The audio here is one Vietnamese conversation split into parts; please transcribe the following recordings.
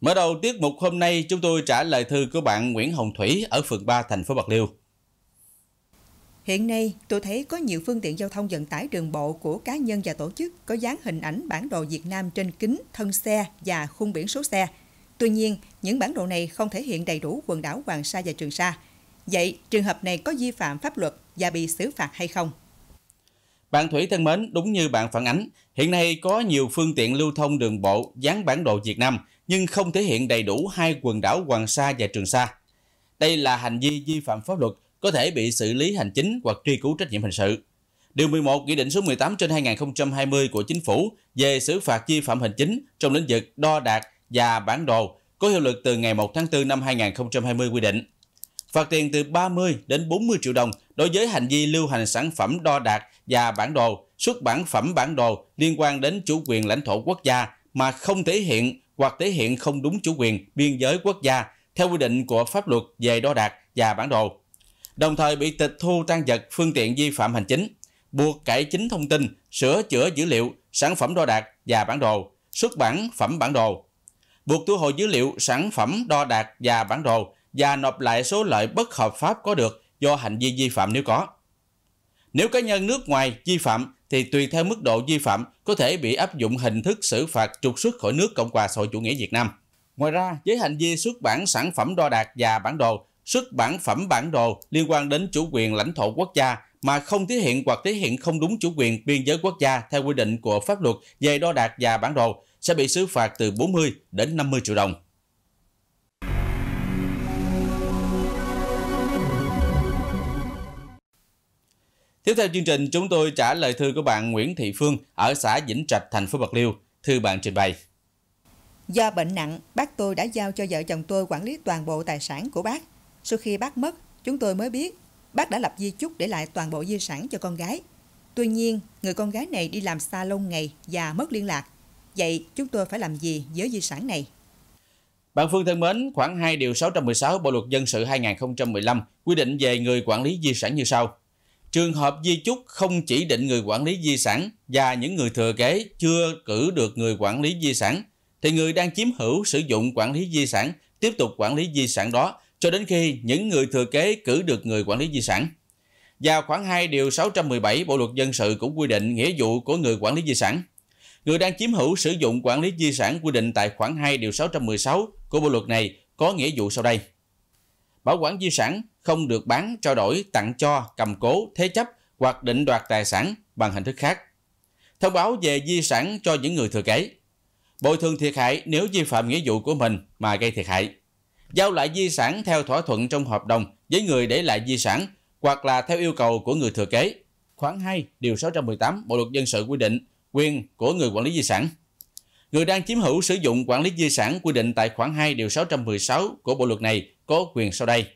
Mở đầu tiết mục hôm nay chúng tôi trả lời thư của bạn Nguyễn Hồng Thủy ở phường 3 thành phố Bạc Liêu. Hiện nay, tôi thấy có nhiều phương tiện giao thông vận tải đường bộ của cá nhân và tổ chức có dán hình ảnh bản đồ Việt Nam trên kính, thân xe và khung biển số xe. Tuy nhiên, những bản đồ này không thể hiện đầy đủ quần đảo Hoàng Sa và Trường Sa. Vậy, trường hợp này có vi phạm pháp luật và bị xử phạt hay không? Bạn Thủy thân mến, đúng như bạn phản ánh, hiện nay có nhiều phương tiện lưu thông đường bộ dán bản đồ Việt Nam – nhưng không thể hiện đầy đủ hai quần đảo Hoàng Sa và Trường Sa. Đây là hành vi vi phạm pháp luật có thể bị xử lý hành chính hoặc truy cứu trách nhiệm hình sự. Điều 11 Nghị định số 18 trên 2020 của Chính phủ về xử phạt vi phạm hành chính trong lĩnh vực đo đạc và bản đồ có hiệu lực từ ngày 1 tháng 4 năm 2020 quy định. Phạt tiền từ 30 đến 40 triệu đồng đối với hành vi lưu hành sản phẩm đo đạc và bản đồ, xuất bản phẩm bản đồ liên quan đến chủ quyền lãnh thổ quốc gia mà không thể hiện hoặc thể hiện không đúng chủ quyền biên giới quốc gia theo quy định của pháp luật về đo đạc và bản đồ. Đồng thời bị tịch thu tăng vật phương tiện vi phạm hành chính, buộc cải chính thông tin, sửa chữa dữ liệu, sản phẩm đo đạc và bản đồ, xuất bản phẩm bản đồ, buộc thu hồi dữ liệu, sản phẩm đo đạc và bản đồ và nộp lại số lợi bất hợp pháp có được do hành vi vi phạm nếu có. Nếu cá nhân nước ngoài vi phạm thì tùy theo mức độ vi phạm có thể bị áp dụng hình thức xử phạt trục xuất khỏi nước Cộng hòa xã hội chủ nghĩa Việt Nam. Ngoài ra, với hành vi xuất bản sản phẩm đo đạc và bản đồ, xuất bản phẩm bản đồ liên quan đến chủ quyền lãnh thổ quốc gia mà không thể hiện hoặc thể hiện không đúng chủ quyền biên giới quốc gia theo quy định của pháp luật về đo đạc và bản đồ sẽ bị xử phạt từ 40 đến 50 triệu đồng. Tiếp theo chương trình, chúng tôi trả lời thư của bạn Nguyễn Thị Phương ở xã Vĩnh Trạch, thành phố Bạc Liêu. Thư bạn trình bày. Do bệnh nặng, bác tôi đã giao cho vợ chồng tôi quản lý toàn bộ tài sản của bác. Sau khi bác mất, chúng tôi mới biết bác đã lập di chúc để lại toàn bộ di sản cho con gái. Tuy nhiên, người con gái này đi làm xa lâu ngày và mất liên lạc. Vậy chúng tôi phải làm gì với di sản này? Bạn Phương thân mến, khoảng 2 điều 616 Bộ luật dân sự 2015 quy định về người quản lý di sản như sau. Trường hợp di chúc không chỉ định người quản lý di sản và những người thừa kế chưa cử được người quản lý di sản, thì người đang chiếm hữu sử dụng quản lý di sản tiếp tục quản lý di sản đó cho đến khi những người thừa kế cử được người quản lý di sản. Và khoảng 2 điều 617 Bộ luật dân sự cũng quy định nghĩa vụ của người quản lý di sản. Người đang chiếm hữu sử dụng quản lý di sản quy định tại khoảng 2 điều 616 của bộ luật này có nghĩa vụ sau đây bảo quản di sản không được bán, trao đổi, tặng cho, cầm cố, thế chấp hoặc định đoạt tài sản bằng hình thức khác. Thông báo về di sản cho những người thừa kế. Bồi thường thiệt hại nếu vi phạm nghĩa vụ của mình mà gây thiệt hại. Giao lại di sản theo thỏa thuận trong hợp đồng với người để lại di sản hoặc là theo yêu cầu của người thừa kế. Khoảng 2 điều 618 Bộ luật dân sự quy định quyền của người quản lý di sản Người đang chiếm hữu sử dụng quản lý di sản quy định tại khoản 2 điều 616 của bộ luật này có quyền sau đây.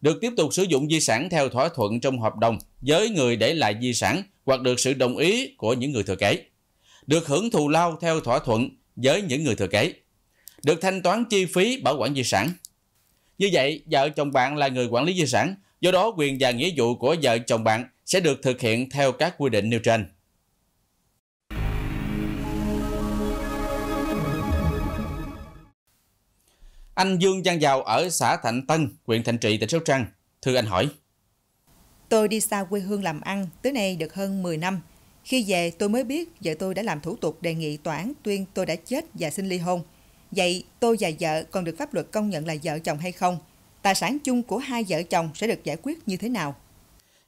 Được tiếp tục sử dụng di sản theo thỏa thuận trong hợp đồng với người để lại di sản hoặc được sự đồng ý của những người thừa kế. Được hưởng thù lao theo thỏa thuận với những người thừa kế. Được thanh toán chi phí bảo quản di sản. Như vậy, vợ chồng bạn là người quản lý di sản, do đó quyền và nghĩa vụ của vợ chồng bạn sẽ được thực hiện theo các quy định nêu trên. Anh Dương Giang Giàu ở xã Thạnh Tân, huyện Thạnh Trị, tỉnh Sóc Trăng. Thư anh hỏi. Tôi đi xa quê hương làm ăn, tới nay được hơn 10 năm. Khi về, tôi mới biết vợ tôi đã làm thủ tục đề nghị tòa án tuyên tôi đã chết và xin ly hôn. Vậy tôi và vợ còn được pháp luật công nhận là vợ chồng hay không? Tài sản chung của hai vợ chồng sẽ được giải quyết như thế nào?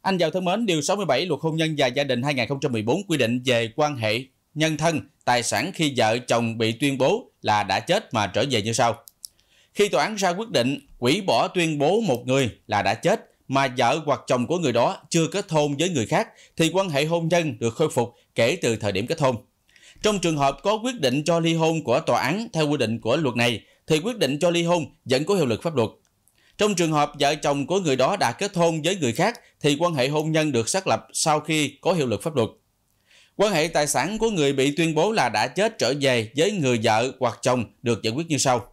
Anh giàu thân mến, Điều 67 Luật Hôn nhân và Gia đình 2014 quy định về quan hệ nhân thân, tài sản khi vợ chồng bị tuyên bố là đã chết mà trở về như sau. Khi tòa án ra quyết định hủy bỏ tuyên bố một người là đã chết mà vợ hoặc chồng của người đó chưa kết hôn với người khác thì quan hệ hôn nhân được khôi phục kể từ thời điểm kết hôn. Trong trường hợp có quyết định cho ly hôn của tòa án theo quy định của luật này thì quyết định cho ly hôn vẫn có hiệu lực pháp luật. Trong trường hợp vợ chồng của người đó đã kết hôn với người khác thì quan hệ hôn nhân được xác lập sau khi có hiệu lực pháp luật. Quan hệ tài sản của người bị tuyên bố là đã chết trở về với người vợ hoặc chồng được giải quyết như sau.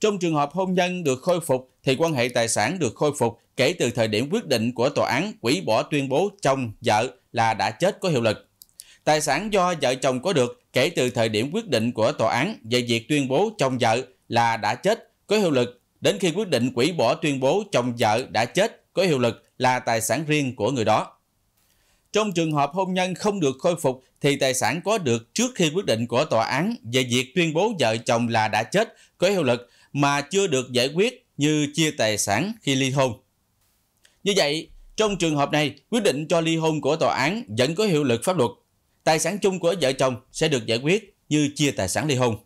Trong trường hợp hôn nhân được khôi phục thì quan hệ tài sản được khôi phục kể từ thời điểm quyết định của tòa án hủy bỏ tuyên bố chồng vợ là đã chết có hiệu lực. Tài sản do vợ chồng có được kể từ thời điểm quyết định của tòa án về việc tuyên bố chồng vợ là đã chết có hiệu lực đến khi quyết định hủy bỏ tuyên bố chồng vợ đã chết có hiệu lực là tài sản riêng của người đó. Trong trường hợp hôn nhân không được khôi phục thì tài sản có được trước khi quyết định của tòa án về việc tuyên bố vợ chồng là đã chết có hiệu lực mà chưa được giải quyết như chia tài sản khi ly hôn. Như vậy, trong trường hợp này, quyết định cho ly hôn của tòa án vẫn có hiệu lực pháp luật. Tài sản chung của vợ chồng sẽ được giải quyết như chia tài sản ly hôn.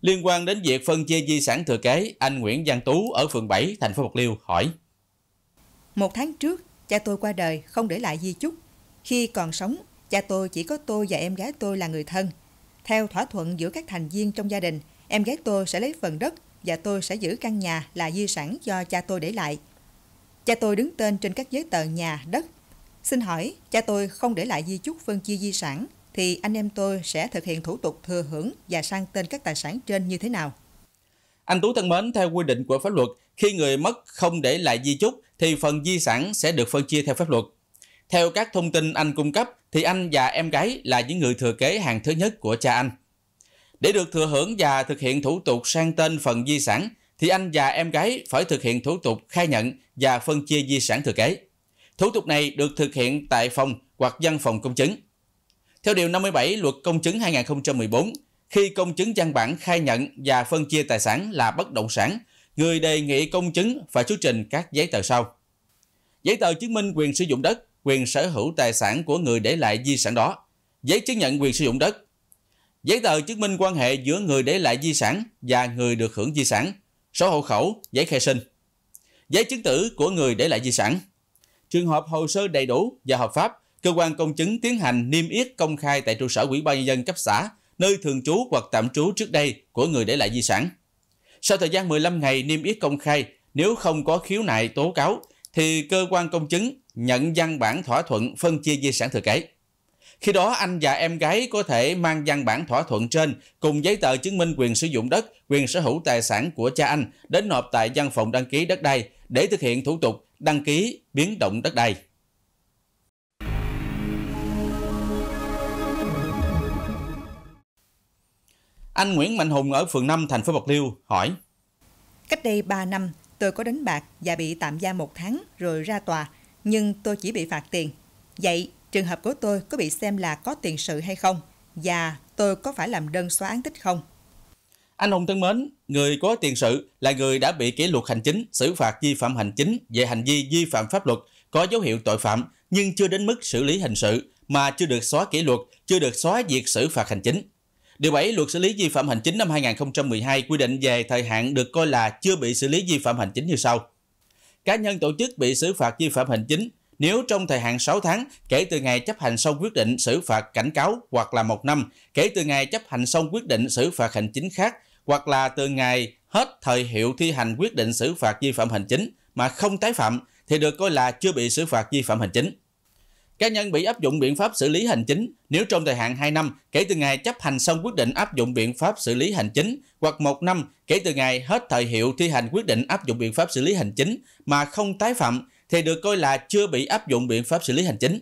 Liên quan đến việc phân chia di sản thừa kế, anh Nguyễn Văn Tú ở phường 7, thành phố Bạc Liêu hỏi. Một tháng trước, cha tôi qua đời không để lại di chúc. Khi còn sống, cha tôi chỉ có tôi và em gái tôi là người thân. Theo thỏa thuận giữa các thành viên trong gia đình, em gái tôi sẽ lấy phần đất và tôi sẽ giữ căn nhà là di sản do cha tôi để lại. Cha tôi đứng tên trên các giấy tờ nhà, đất. Xin hỏi, cha tôi không để lại di chúc phân chia di sản, thì anh em tôi sẽ thực hiện thủ tục thừa hưởng và sang tên các tài sản trên như thế nào? Anh Tú thân mến, theo quy định của pháp luật, khi người mất không để lại di chúc thì phần di sản sẽ được phân chia theo pháp luật. Theo các thông tin anh cung cấp, thì anh và em gái là những người thừa kế hàng thứ nhất của cha anh. Để được thừa hưởng và thực hiện thủ tục sang tên phần di sản, thì anh và em gái phải thực hiện thủ tục khai nhận và phân chia di sản thừa kế. Thủ tục này được thực hiện tại phòng hoặc văn phòng công chứng. Theo Điều 57 Luật Công chứng 2014, khi công chứng văn bản khai nhận và phân chia tài sản là bất động sản, người đề nghị công chứng phải xuất trình các giấy tờ sau. Giấy tờ chứng minh quyền sử dụng đất, quyền sở hữu tài sản của người để lại di sản đó, giấy chứng nhận quyền sử dụng đất, giấy tờ chứng minh quan hệ giữa người để lại di sản và người được hưởng di sản, số hộ khẩu, giấy khai sinh, giấy chứng tử của người để lại di sản. Trường hợp hồ sơ đầy đủ và hợp pháp, cơ quan công chứng tiến hành niêm yết công khai tại trụ sở Ủy ban nhân dân cấp xã, nơi thường trú hoặc tạm trú trước đây của người để lại di sản. Sau thời gian 15 ngày niêm yết công khai, nếu không có khiếu nại tố cáo thì cơ quan công chứng nhận văn bản thỏa thuận phân chia di sản thừa kế. Khi đó anh và em gái có thể mang văn bản thỏa thuận trên cùng giấy tờ chứng minh quyền sử dụng đất, quyền sở hữu tài sản của cha anh đến nộp tại văn phòng đăng ký đất đai để thực hiện thủ tục đăng ký biến động đất đai. Anh Nguyễn Mạnh Hùng ở phường 5 thành phố Bạc Liêu hỏi Cách đây 3 năm tôi có đánh bạc và bị tạm giam một tháng rồi ra tòa – nhưng tôi chỉ bị phạt tiền. Vậy, trường hợp của tôi có bị xem là có tiền sự hay không? Và tôi có phải làm đơn xóa án tích không? Anh Hùng thân mến, người có tiền sự là người đã bị kỷ luật hành chính, xử phạt vi phạm hành chính về hành vi vi phạm pháp luật, có dấu hiệu tội phạm nhưng chưa đến mức xử lý hình sự mà chưa được xóa kỷ luật, chưa được xóa việc xử phạt hành chính. Điều 7 Luật xử lý vi phạm hành chính năm 2012 quy định về thời hạn được coi là chưa bị xử lý vi phạm hành chính như sau cá nhân tổ chức bị xử phạt vi phạm hành chính nếu trong thời hạn 6 tháng kể từ ngày chấp hành xong quyết định xử phạt cảnh cáo hoặc là một năm kể từ ngày chấp hành xong quyết định xử phạt hành chính khác hoặc là từ ngày hết thời hiệu thi hành quyết định xử phạt vi phạm hành chính mà không tái phạm thì được coi là chưa bị xử phạt vi phạm hành chính. Cá nhân bị áp dụng biện pháp xử lý hành chính nếu trong thời hạn 2 năm kể từ ngày chấp hành xong quyết định áp dụng biện pháp xử lý hành chính hoặc 1 năm kể từ ngày hết thời hiệu thi hành quyết định áp dụng biện pháp xử lý hành chính mà không tái phạm thì được coi là chưa bị áp dụng biện pháp xử lý hành chính.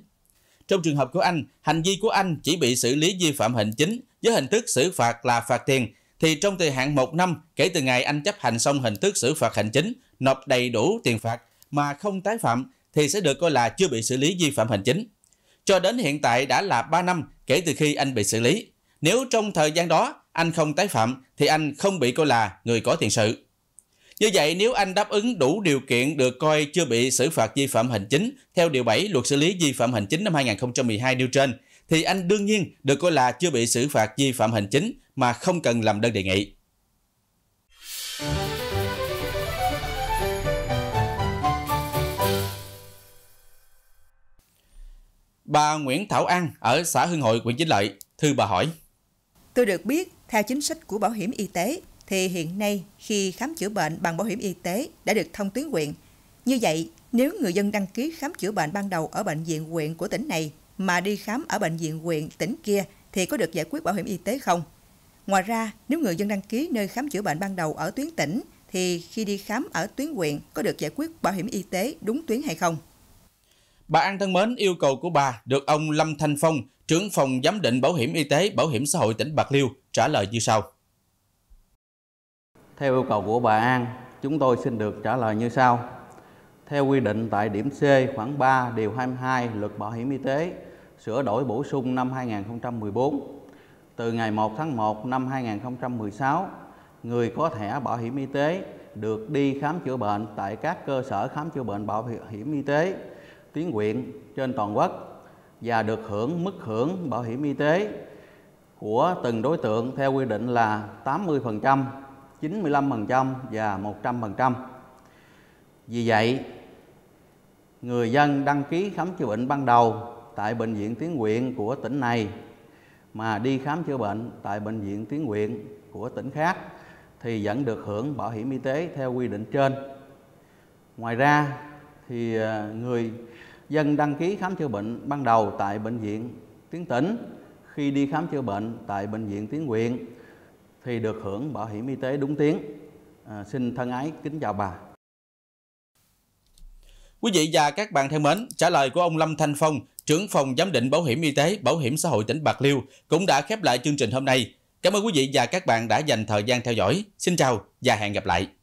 Trong trường hợp của anh, hành vi của anh chỉ bị xử lý vi phạm hành chính với hình thức xử phạt là phạt tiền thì trong thời hạn 1 năm kể từ ngày anh chấp hành xong hình thức xử phạt hành chính, nộp đầy đủ tiền phạt mà không tái phạm thì sẽ được coi là chưa bị xử lý vi phạm hành chính. Cho đến hiện tại đã là 3 năm kể từ khi anh bị xử lý. Nếu trong thời gian đó anh không tái phạm thì anh không bị coi là người có tiền sự. Như vậy nếu anh đáp ứng đủ điều kiện được coi chưa bị xử phạt vi phạm hành chính theo điều 7 Luật xử lý vi phạm hành chính năm 2012 nêu trên thì anh đương nhiên được coi là chưa bị xử phạt vi phạm hành chính mà không cần làm đơn đề nghị. Bà Nguyễn Thảo An ở xã Hưng Hội, huyện Vĩnh Lợi, thư bà hỏi. Tôi được biết, theo chính sách của bảo hiểm y tế, thì hiện nay khi khám chữa bệnh bằng bảo hiểm y tế đã được thông tuyến huyện. Như vậy, nếu người dân đăng ký khám chữa bệnh ban đầu ở bệnh viện huyện của tỉnh này mà đi khám ở bệnh viện huyện tỉnh kia thì có được giải quyết bảo hiểm y tế không? Ngoài ra, nếu người dân đăng ký nơi khám chữa bệnh ban đầu ở tuyến tỉnh thì khi đi khám ở tuyến huyện có được giải quyết bảo hiểm y tế đúng tuyến hay không? Bà An thân mến, yêu cầu của bà được ông Lâm Thanh Phong, trưởng phòng giám định bảo hiểm y tế, bảo hiểm xã hội tỉnh Bạc Liêu trả lời như sau. Theo yêu cầu của bà An, chúng tôi xin được trả lời như sau. Theo quy định tại điểm C khoảng 3 điều 22 Luật Bảo hiểm y tế sửa đổi bổ sung năm 2014, từ ngày 1 tháng 1 năm 2016, người có thẻ bảo hiểm y tế được đi khám chữa bệnh tại các cơ sở khám chữa bệnh bảo hiểm y tế tuyến huyện trên toàn quốc và được hưởng mức hưởng bảo hiểm y tế của từng đối tượng theo quy định là 80%, 95% và 100%. Vì vậy, người dân đăng ký khám chữa bệnh ban đầu tại bệnh viện tuyến huyện của tỉnh này mà đi khám chữa bệnh tại bệnh viện tuyến huyện của tỉnh khác thì vẫn được hưởng bảo hiểm y tế theo quy định trên. Ngoài ra, thì à, người dân đăng ký khám chữa bệnh ban đầu tại bệnh viện tuyến tỉnh khi đi khám chữa bệnh tại bệnh viện tuyến huyện thì được hưởng bảo hiểm y tế đúng tiến. À, xin thân ái kính chào bà. Quý vị và các bạn thân mến, trả lời của ông Lâm Thanh Phong, trưởng phòng giám định bảo hiểm y tế, bảo hiểm xã hội tỉnh Bạc Liêu cũng đã khép lại chương trình hôm nay. Cảm ơn quý vị và các bạn đã dành thời gian theo dõi. Xin chào và hẹn gặp lại.